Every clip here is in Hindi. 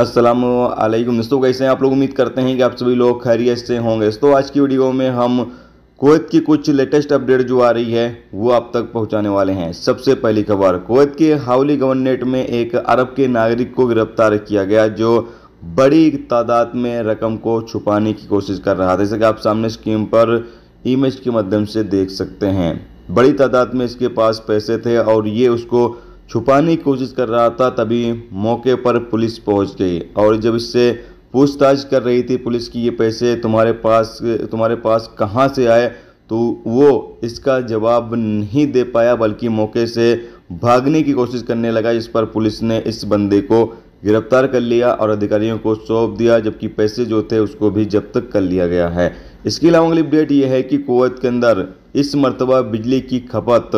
अस्सलाम वालेकुम दोस्तों कैसे हैं आप लोग उम्मीद करते हैं कि आप सभी लोग खैरियत से होंगे तो आज की वीडियो में हम कुवैत की कुछ लेटेस्ट अपडेट जो आ रही है वो आप तक पहुंचाने वाले हैं सबसे पहली खबर कोवैत के हावली गवर्नेट में एक अरब के नागरिक को गिरफ्तार किया गया जो बड़ी तादाद में रकम को छुपाने की कोशिश कर रहा था जैसे कि आप सामने स्क्रीन पर इमेज के माध्यम से देख सकते हैं बड़ी तादाद में इसके पास पैसे थे और ये उसको छुपाने की कोशिश कर रहा था तभी मौके पर पुलिस पहुंच गई और जब इससे पूछताछ कर रही थी पुलिस की ये पैसे तुम्हारे पास तुम्हारे पास कहाँ से आए तो वो इसका जवाब नहीं दे पाया बल्कि मौके से भागने की कोशिश करने लगा इस पर पुलिस ने इस बंदे को गिरफ्तार कर लिया और अधिकारियों को सौंप दिया जबकि पैसे जो थे उसको भी जब्त कर लिया गया है इसके अलावा अगली अपडेट ये है कि कुवैत के अंदर इस मरतबा बिजली की खपत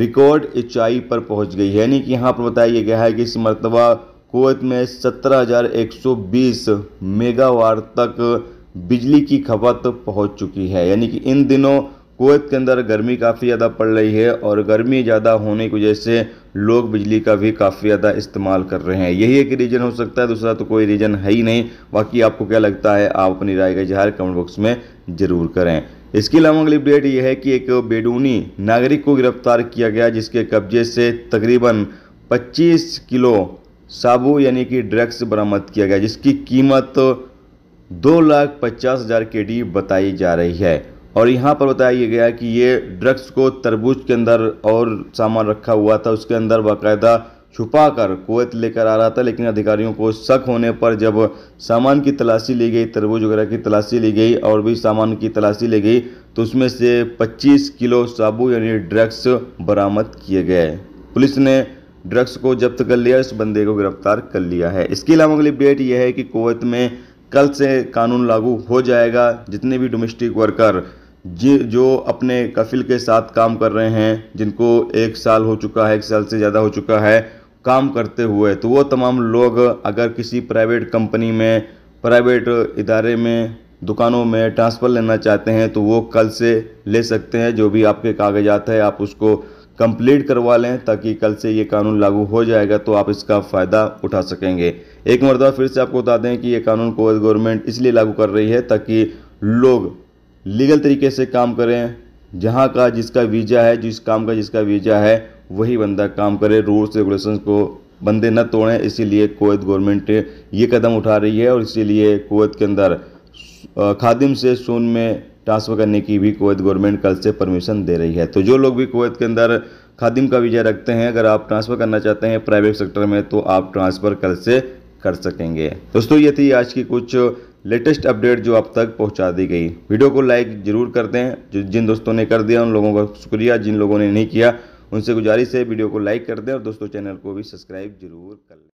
रिकॉर्ड ऊंचाई पर पहुंच गई है यानी कि यहाँ पर बताया गया है कि इस मरतबा कुवैत में 17,120 मेगावाट तक बिजली की खपत पहुंच चुकी है यानी कि इन दिनों कुवैत के अंदर गर्मी काफ़ी ज़्यादा पड़ रही है और गर्मी ज़्यादा होने की वजह से लोग बिजली का भी काफ़ी ज़्यादा इस्तेमाल कर रहे हैं यही एक रीज़न हो सकता है दूसरा तो कोई रीज़न है ही नहीं बाकी आपको क्या लगता है आप अपनी राय का इजहार कमेंट बॉक्स में ज़रूर करें इसके अलावा अगली अपडेट यह है कि एक बेडूनी नागरिक को गिरफ्तार किया गया जिसके कब्जे से तकरीबन 25 किलो साबू यानी कि ड्रग्स बरामद किया गया जिसकी कीमत दो लाख पचास हज़ार के डी बताई जा रही है और यहाँ पर बताया गया कि ये ड्रग्स को तरबूज के अंदर और सामान रखा हुआ था उसके अंदर बाकायदा छुपा कर कुवैत लेकर आ रहा था लेकिन अधिकारियों को शक होने पर जब सामान की तलाशी ली गई तरबूज वगैरह की तलाशी ली गई और भी सामान की तलाशी ली गई तो उसमें से 25 किलो साबु यानी ड्रग्स बरामद किए गए पुलिस ने ड्रग्स को जब्त कर लिया इस बंदे को गिरफ्तार कर लिया है इसके अलावा अगली अपडेट यह है कि कुवैत में कल से कानून लागू हो जाएगा जितने भी डोमेस्टिक वर्कर जी जो अपने कफिल के साथ काम कर रहे हैं जिनको एक साल हो चुका है एक साल से ज़्यादा हो चुका है काम करते हुए तो वो तमाम लोग अगर किसी प्राइवेट कंपनी में प्राइवेट इदारे में दुकानों में ट्रांसफ़र लेना चाहते हैं तो वो कल से ले सकते हैं जो भी आपके कागजात है आप उसको कंप्लीट करवा लें ताकि कल से ये कानून लागू हो जाएगा तो आप इसका फ़ायदा उठा सकेंगे एक मरतबा फिर से आपको बता दें कि ये कानून को गवर्नमेंट इसलिए लागू कर रही है ताकि लोग लीगल तरीके से काम करें जहाँ का जिसका वीज़ा है जिस काम का जिसका वीज़ा है वही बंदा काम करे रूल्स रेगुलेशन को बंदे न तोड़ें इसीलिए कोवैत गवर्नमेंट ये कदम उठा रही है और इसीलिए कोवैत के अंदर खादिम से सोन में ट्रांसफ़र करने की भी कोवैत गवर्नमेंट कल से परमिशन दे रही है तो जो लोग भी कोवैत के अंदर खादिम का वीज़ा रखते हैं अगर आप ट्रांसफ़र करना चाहते हैं प्राइवेट सेक्टर में तो आप ट्रांसफ़र कल से कर सकेंगे दोस्तों ये थी आज की कुछ लेटेस्ट अपडेट जो आप तक पहुंचा दी गई वीडियो को लाइक ज़रूर कर दें जो जिन दोस्तों ने कर दिया उन लोगों का शुक्रिया जिन लोगों ने नहीं किया उनसे गुजारिश है वीडियो को लाइक कर दें और दोस्तों चैनल को भी सब्सक्राइब जरूर कर लें